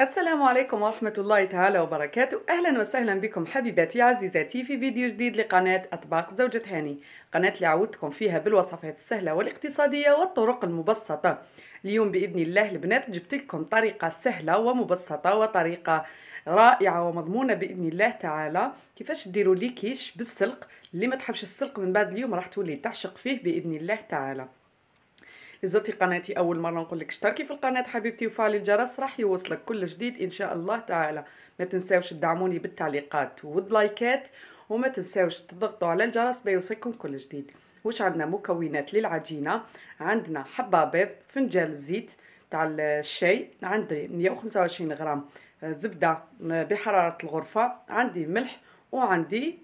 السلام عليكم ورحمة الله تعالى وبركاته أهلا وسهلا بكم حبيباتي عزيزاتي في فيديو جديد لقناة أطباق زوجة هاني قناة اللي عودتكم فيها بالوصفات السهلة والاقتصادية والطرق المبسطة اليوم بإذن الله البنات جبت لكم طريقة سهلة ومبسطة وطريقة رائعة ومضمونة بإذن الله تعالى كيفاش ديروا لي كيش بالسلق اللي ما تحبش السلق من بعد اليوم راح تولي تعشق فيه بإذن الله تعالى زرتي قناتي اول مره نقول لك اشتركي في القناه حبيبتي وفعلي الجرس راح يوصلك كل جديد ان شاء الله تعالى ما تنساوش تدعموني بالتعليقات واللايكات وما تنساوش تضغطوا على الجرس بيوصلكم كل جديد واش عندنا مكونات للعجينه عندنا حبه بيض فنجان زيت تاع الشاي عندي 125 غرام زبده بحراره الغرفه عندي ملح وعندي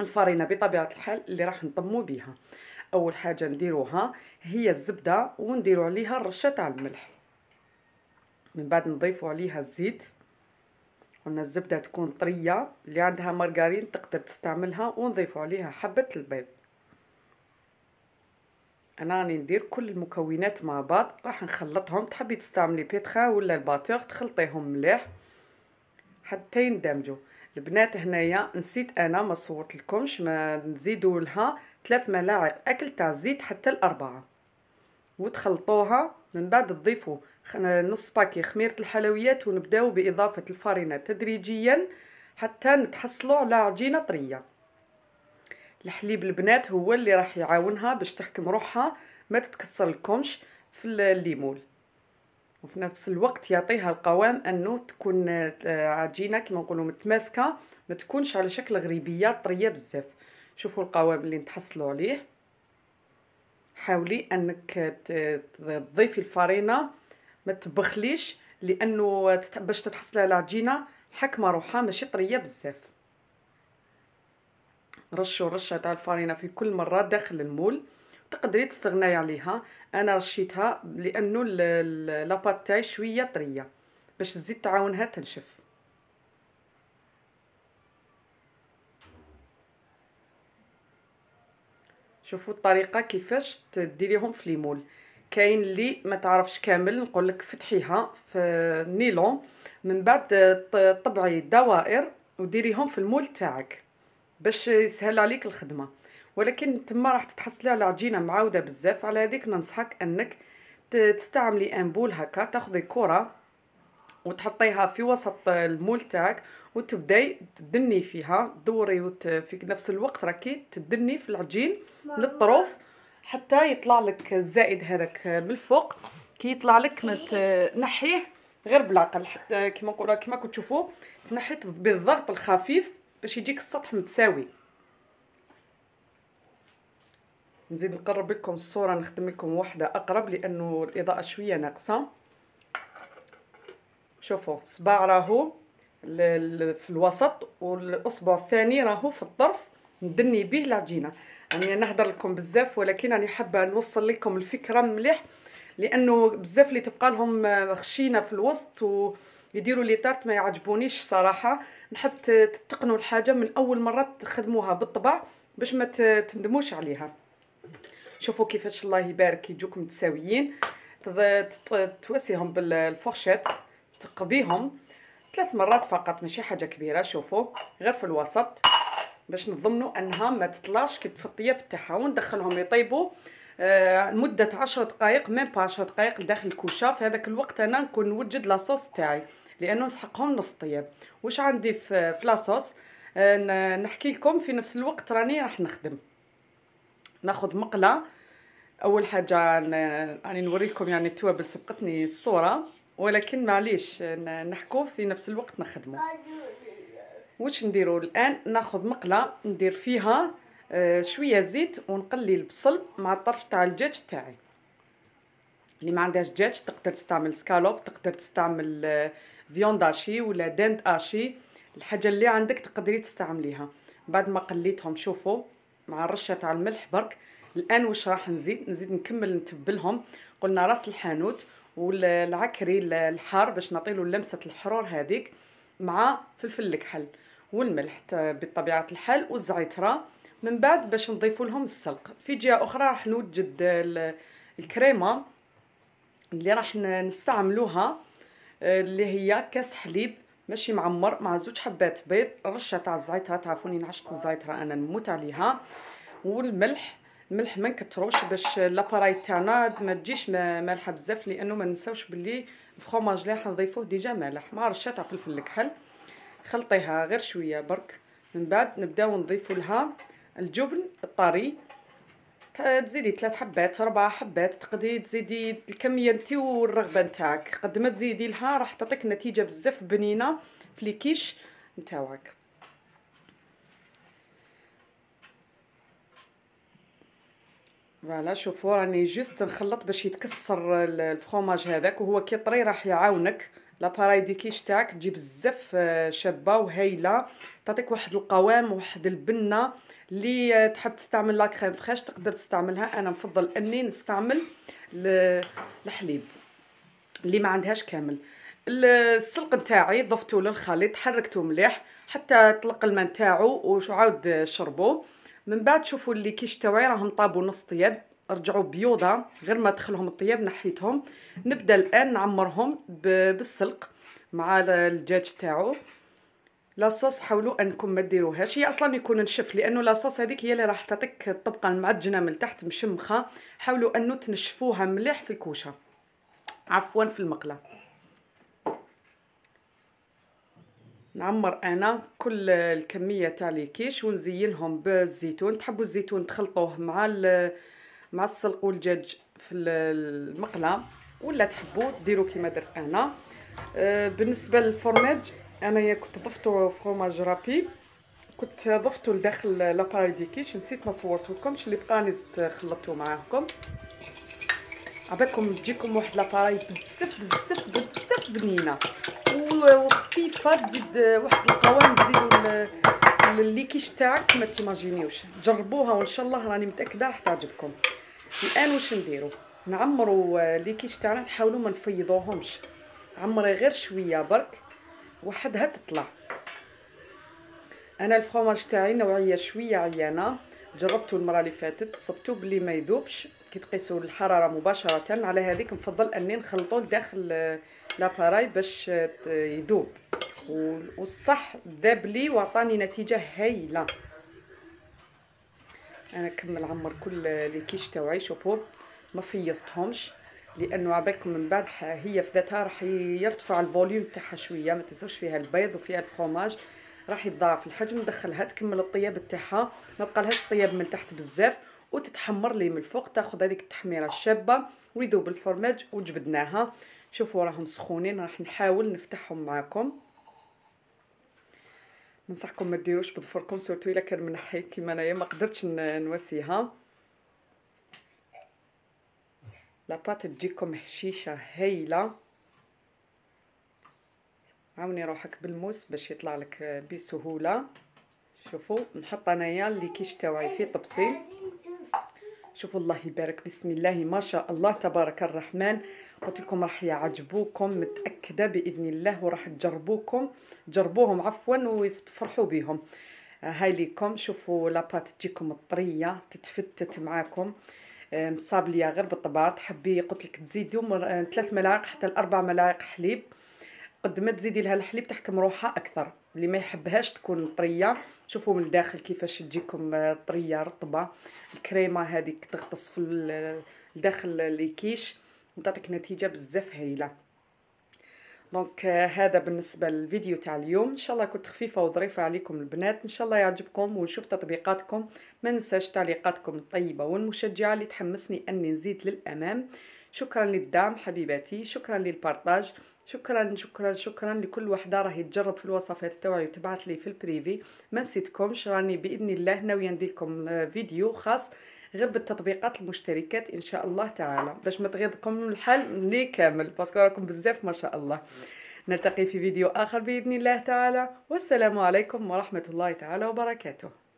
الفرينه بطبيعه الحال اللي راح نطمو بيها اول حاجه نديروها هي الزبده ونديرو عليها الرشه تاع الملح من بعد نضيفو عليها الزيت قلنا الزبده تكون طريه اللي عندها مارغرين تقدر تستعملها ونضيفو عليها حبه البيض انا راني ندير كل المكونات مع بعض راح نخلطهم تحبي تستعملي بيتخا ولا الباتور تخلطيهم مليح حتى يندمجوا البنات هنايا نسيت انا ما صورت لكمش ما نزيدوا لها ثلاث ملاعق اكل تاع الزيت حتى الاربعه وتخلطوها من بعد تضيفوا نص باكي خميره الحلويات ونبداو باضافه الفرينه تدريجيا حتى نتحصلوا على عجينه طريه الحليب البنات هو اللي راح يعاونها باش تحكم روحها ما تتكسر لكمش في الليمون وفي نفس الوقت يعطيها القوام انه تكون آه، عجينه كما نقولوا متماسكه ما تكونش على شكل غريبيه طريه بزاف شوفوا القوام اللي نتحصلوا عليه حاولي انك تضيفي الفرينه ما تبخليش لانه باش تتحصلي على عجينه حكمه روحها ماشي طريه بزاف رشوا رشه تاع الفرينه في كل مره داخل المول تقدري تستغناي عليها انا رشيتها لانه لاباط تاعي شويه طريه باش تزيد تعاونها تنشف شوفوا الطريقه كيفاش ديريهم في ليمول كاين اللي ما تعرفش كامل نقول لك فتحيها في النيلون من بعد طبعي الدوائر وديريهم في المول تاعك باش يسهل عليك الخدمه ولكن تما راح تتحصلي على عجينه معاوده بزاف على هذيك ننصحك انك تستعملي امبول هكا تاخذي كره وتحطيها في وسط المول تاعك وتبداي تدني فيها دوري وت... في نفس الوقت راكي تدني في العجين للطروف حتى يطلع لك الزائد هذاك من الفوق كي يطلع لك ما تنحيه غير بالعقل حتى كما نقولوا كما كنتوا تشوفوا تنحيت بالضغط الخفيف باش يجيك السطح متساوي نزيد نقرب لكم الصوره نخدم لكم واحده اقرب لانه الاضاءه شويه ناقصه شوفوا صباع راهو في الوسط والاصبع الثاني راهو في الطرف ندني به العجينه راني يعني نهضر لكم بزاف ولكن راني حابه نوصل لكم الفكره مليح لانه بزاف اللي تبقى لهم خشينه في الوسط و يديروا لي طارت ما يعجبونيش صراحه نحب تتقنوا الحاجه من اول مره تخدموها بالطبع باش ما تندموش عليها شوفوا كيفاش الله يبارك يجوكم متساويين تواسيهم بالفرشات تقبيهم ثلاث مرات فقط ماشي حاجه كبيره شوفوا غير في الوسط باش نضمنوا انها ما تطلعش كي الطياب تاعها وندخلهم يطيبوا آه لمده 10 دقائق ميم با 10 دقائق داخل الكوشه في هذاك الوقت انا نكون نوجد لاصوص تاعي لانه نسحقهم نص طياب واش عندي في لاصوص آه نحكي لكم في نفس الوقت راني راح نخدم ناخذ مقله اول حاجه راني نوريكم يعني التوابل سبقتني الصوره ولكن معليش نحكو في نفس الوقت نخدمو واش نديرو الان ناخذ مقله ندير فيها آه، شويه زيت ونقلي البصل مع الطرف تاع الدجاج تاعي اللي ما عندهاش دجاج تقدر تستعمل سكالوب تقدر تستعمل آه، فيوند اشي ولا دنت اشي الحاجه اللي عندك تقدري تستعمليها بعد ما قليتهم شوفوا مع الرشه تاع الملح برك الان واش راح نزيد نزيد نكمل نتبلهم قلنا راس الحانوت والعكري الحار باش له لمسه الحرور هذيك مع فلفل الكحل والملح بطبيعه الحال والزعتره من بعد باش نضيف لهم السلق في جهه اخرى راح نوجد الكريمه اللي راح نستعملوها آه، اللي هي كاس حليب ماشي معمر مع زوج حبات بيض رشه تاع الزعتره تعرفوني نعشق الزعتره انا نموت عليها والملح الملح ما نكثروش باش لاباراي تاعنا ما تجيش مالحه بزاف لانه ما ننساوش باللي الفرماج اللي حنضيفوه ديجا مالح رشه تاع فلفل الكحل خلطيها غير شويه برك من بعد نبداو نضيفوا لها الجبن الطري تزيدي ثلاث حبات اربع حبات تقدري تزيدي الكميه نتي والرغبه نتاعك قد ما تزيدي لها راح تعطيك نتيجه بزاف بنينه في الكيش نتاعك فوالا شوفوا راني جوست نخلط باش يتكسر الفرماج هذاك وهو كي طري راح يعاونك لاباراي كيش تاعك تجي بزاف آه، شابه وهايله تعطيك واحد القوام وواحد البنه اللي آه، تحب تستعمل لا كريم فريش تقدر تستعملها انا نفضل اني نستعمل الحليب اللي ما عندهاش كامل السلق نتاعي ضفته للخليط حركته مليح حتى طلق الماء نتاعو وعاود شربوه من بعد شوفوا اللي كيش تاوعي راهم طابوا نص طياب رجعوا بيوضه غير ما دخلهم الطياب نحيتهم نبدا الان نعمرهم بالسلق مع الدجاج تاعو لاصوص حاولوا انكم ما ديروهاش هي اصلا يكون نشف لانه لاصوص هذيك هي اللي راح تعطيك الطبقه المعجنه من تحت مشمخه حاولوا انه تنشفوها مليح في الكوشه عفوا في المقله نعمر انا كل الكميه تاع الكيش ونزينهم بالزيتون تحبوا الزيتون تخلطوه مع مع السلق والدجاج في المقله ولا تحبوا ديروا كيما درت انا أه، بالنسبه للفرماج انايا كنت ضفتو فرماج رابي كنت ضفتو لداخل لاباري دي كيش نسيت ما صورته لكمش اللي بقى نزت خلطته معاكم عباكم تجيكم واحد لاباري بزاف بزاف بزاف بنينه خفيفه تزيد واحد القوام تزيدوا الليكيش تاعك ما تيماجينيوش جربوها وان شاء الله راني متاكده راح تعجبكم الان واش نديرو نعمروا آه، ليكيش تاعنا نحاولوا ما نفيضوهمش عمري غير شويه برك وحدها تطلع انا الفرماج تاعي نوعيه شويه عيانه جربته المره اللي فاتت صبته بلي ما يذوبش تقيسوا الحراره مباشره على هذيك نفضل اني نخلطوه لداخل آه، لاباراي باش آه، يذوب والصح ذاب لي وعطاني نتيجه هايله انا كمل عمر كل لي كيش تاوعي شوفوا ما فيضتهمش لانه عبالكم من بعد هي في ذاتها راح يرتفع الفوليوم تاعها شويه ما تنساوش فيها البيض وفيها الفرomage راح يتضاعف الحجم ندخلها تكمل الطياب تاعها ما بقالهاش طياب من تحت بزاف وتتحمر لي من الفوق تاخذ هذيك التحميره الشابه ويذوب الفرماج وجبدناها شوفوا راهم سخونين راح نحاول نفتحهم معكم ننصحكم ما ديروش بظفركم سورتو الا كان منحي كيما انايا ما قدرتش نواسيها لاباط تجيكم هشيشه هايله عاوني روحك بالموس باش يطلع لك بسهوله شوفوا نحط انايا اللي كيش تاوعي فيه طبسي شوفوا الله يبارك بسم الله ما شاء الله تبارك الرحمن قلت لكم راح يعجبوكم متاكده باذن الله وراح تجربوكم جربوهم عفوا وتفرحوا بهم آه، هاي ليكم شوفوا لاباط تجيكم طريه تتفتت معاكم آه، مصابليه غير بالطباط حبي قلت لك تزيدوا آه، ثلاث ملاعق حتى الاربع ملاعق حليب قد ما تزيدي لها الحليب تحكم روحها اكثر اللي ما يحبهاش تكون طريه شوفوا من الداخل كيفاش تجيكم آه، طريه رطبه الكريمه هذيك تغطس في الداخل الكيش وتعطيك نتيجه بزاف هايله دونك آه، هذا بالنسبه للفيديو تاع اليوم ان شاء الله كنت خفيفه وظريفه عليكم البنات ان شاء الله يعجبكم ونشوف تطبيقاتكم ما ننساش تعليقاتكم الطيبه والمشجعه اللي تحمسني اني نزيد للامام شكرا للدعم حبيباتي شكرا للبارطاج شكرا شكرا شكرا لكل وحده راهي تجرب في الوصفات تاعي وتبعث لي في البريفي ما نسيتكمش راني باذن الله ناويه ندير لكم آه، فيديو خاص غير بالتطبيقات المشتركات ان شاء الله تعالى باش ما تغيضكم الحال لي كامل باسكو راكم بزاف ما شاء الله نلتقي في فيديو اخر باذن الله تعالى والسلام عليكم ورحمه الله تعالى وبركاته